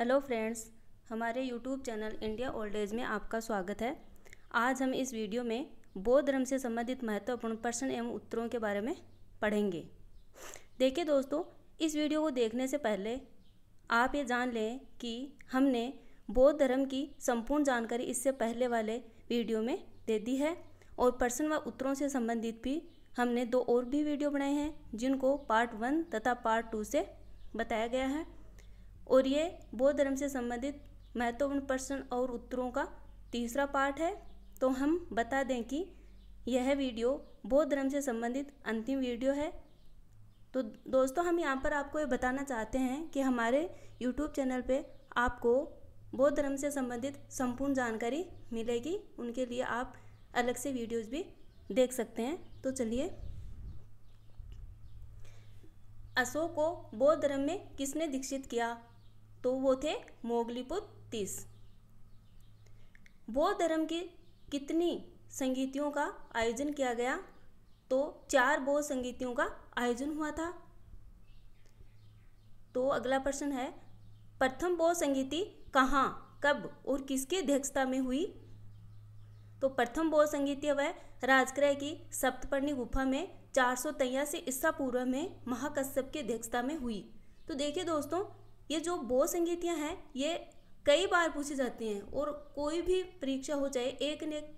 hello friends हमारे YouTube channel India old age में आपका स्वागत है आज हम इस वीडियो में बौद्ध धर्म से संबंधित महत्वपूर्ण प्रश्न एवं उत्तरों के बारे में पढ़ेंगे देखिए दोस्तों इस वीडियो को देखने से पहले आप ये जान लें कि हमने बौद्ध धर्म की संपूर्ण जानकारी इससे पहले वाले वीडियो में दे दी है और प्रश्न व उत्तरों से संबंधित भी हमने दो और भी वीडियो बनाए हैं जिनको पार्ट वन तथा पार्ट टू से बताया गया है और ये बौद्ध धर्म से संबंधित महत्वपूर्ण प्रश्न और उत्तरों का तीसरा पार्ट है तो हम बता दें कि यह वीडियो बौद्ध धर्म से संबंधित अंतिम वीडियो है तो दोस्तों हम यहाँ पर आपको ये बताना चाहते हैं कि हमारे यूट्यूब चैनल पे आपको बौद्ध धर्म से संबंधित संपूर्ण जानकारी मिलेगी उनके लिए आप अलग से वीडियोस भी देख सकते हैं तो चलिए अशोक को बौद्ध धर्म में किसने दीक्षित किया तो वो थे मोगलीपुत तीस बौद्ध धर्म की कितनी संगीतियों का आयोजन किया गया तो चार बौद्ध संगीतियों का आयोजन हुआ था तो अगला प्रश्न है प्रथम बौद्ध संगीति कहाँ कब और किसकी अध्यक्षता में हुई तो प्रथम बौद्ध संगीति वह राजग्रह की सप्तपर्णी गुफा में चार सौ ईस्सा पूर्व में महाकश्यप की अध्यक्षता में हुई तो देखिए दोस्तों ये जो बोल संगीतियाँ हैं ये कई बार पूछी जाती हैं और कोई भी परीक्षा हो जाए एक न एक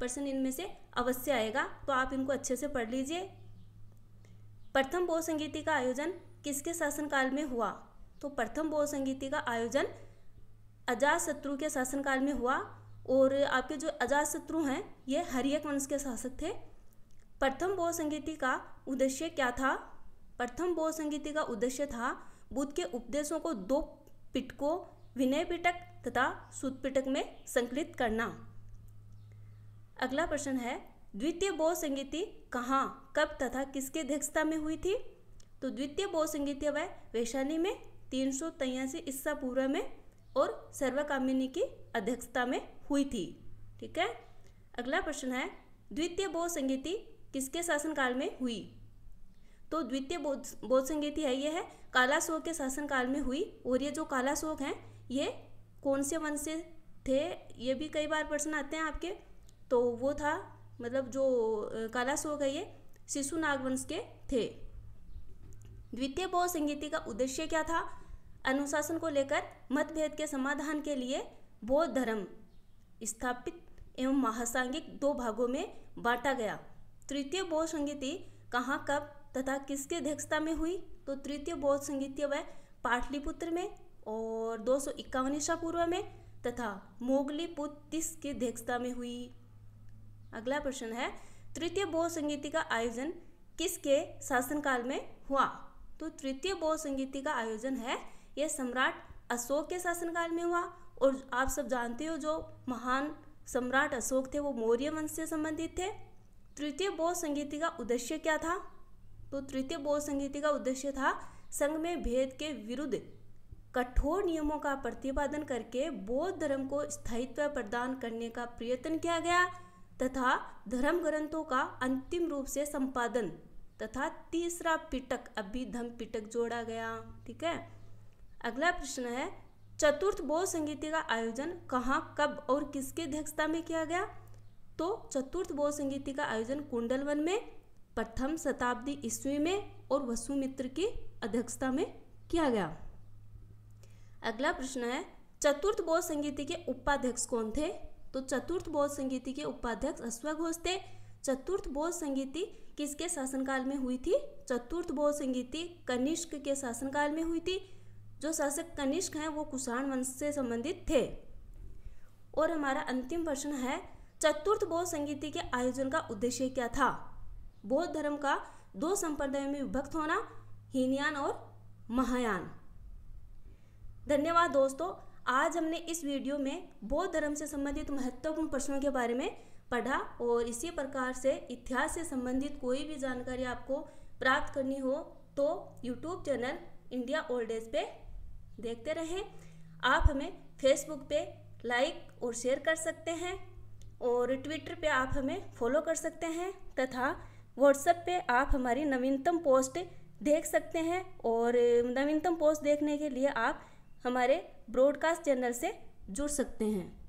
पर्सन इनमें से अवश्य आएगा तो आप इनको अच्छे से पढ़ लीजिए प्रथम बोध संगीति का आयोजन किसके शासनकाल में हुआ तो प्रथम बोध संगीति का आयोजन अजात शत्रु के शासनकाल में हुआ और आपके जो अजात शत्रु हैं ये हरियक वंश के शासक थे प्रथम बोध संगीति का उद्देश्य क्या था प्रथम बोध संगीति का उद्देश्य था बुद्ध के उपदेशों को दो पिटकों विनय पिटक तथा सुद पिटक में संकलित करना अगला प्रश्न है द्वितीय बौद्ध संगीति कहाँ कब तथा किसके अध्यक्षता में हुई थी तो द्वितीय बौद्ध संगीति वह वैशाली में तीन सौ तयासी ईस्सा पूर्व में और सर्वकामिनी की अध्यक्षता में हुई थी ठीक है अगला प्रश्न है द्वितीय बौद्ध संगीति किसके शासनकाल में हुई तो द्वितीय बौद्ध बोध संगीति है ये है काला शोक के शासनकाल में हुई और ये जो काला शोक हैं ये कौन से वंश से थे ये भी कई बार प्रश्न आते हैं आपके तो वो था मतलब जो काला शोक है ये शिशु नागवंश के थे द्वितीय बौद्ध संगीति का उद्देश्य क्या था अनुशासन को लेकर मतभेद के समाधान के लिए बौद्ध धर्म स्थापित एवं महासांगिक दो भागों में बांटा गया तृतीय बौद्ध संगीति कहाँ कब तथा किसके अध्यक्षता में हुई तो तृतीय बौद्ध संगीत वह पाटलिपुत्र में और दो सौ इक्यावन ईसा पूर्व में तथा मोगली तीस के अध्यक्षता में हुई अगला प्रश्न है तृतीय बौद्ध संगीति का आयोजन किसके शासनकाल में हुआ तो तृतीय बौद्ध संगीति का आयोजन है यह सम्राट अशोक के शासनकाल में हुआ और आप सब जानते हो जो महान सम्राट अशोक थे वो मौर्य वंश से संबंधित थे तृतीय बौद्ध संगीति का उद्देश्य क्या था तो तृतीय बोध संहिता का उद्देश्य था संघ में भेद के विरुद्ध कठोर नियमों का प्रतिपादन करके बौद्ध धर्म को स्थायित्व प्रदान करने का प्रयत्न किया गया तथा धर्म ग्रंथों का अंतिम रूप से संपादन तथा तीसरा पिटक अभी धम पिटक जोड़ा गया ठीक है अगला प्रश्न है चतुर्थ बौद्ध संगीति का आयोजन कहाँ कब और किसके अध्यक्षता में किया गया तो चतुर्थ बौद्ध संगीति का आयोजन कुंडलवन में प्रथम शताब्दी ईस्वी में और वसुमित्र की अध्यक्षता में किया गया अगला प्रश्न है चतुर्थ बौद्ध संगीति के उपाध्यक्ष कौन थे तो चतुर्थ बौद्ध संगीति के उपाध्यक्ष अश्व घोष थे चतुर्थ बौद्ध संगीति किसके शासनकाल में हुई थी चतुर्थ बौद्ध संगीति कनिष्क के शासनकाल में हुई थी जो शासक कनिष्क हैं वो कुषाण वंश से संबंधित थे और हमारा अंतिम प्रश्न है चतुर्थ बौद्ध संगीति के आयोजन का उद्देश्य क्या था बौद्ध धर्म का दो संप्रदायों में विभक्त होना हीनयान और महायान धन्यवाद दोस्तों आज हमने इस वीडियो में बौद्ध धर्म से संबंधित महत्वपूर्ण प्रश्नों के बारे में पढ़ा और इसी प्रकार से इतिहास से संबंधित कोई भी जानकारी आपको प्राप्त करनी हो तो YouTube channel India old age पे देखते रहें आप हमें फेसबुक पे लाइक और शेयर कर सकते हैं और ट्विटर पे आप हमें फॉलो कर सकते हैं तथा व्हाट्सएप पे आप हमारी नवीनतम पोस्ट देख सकते हैं और नवीनतम पोस्ट देखने के लिए आप हमारे ब्रॉडकास्ट चैनल से जुड़ सकते हैं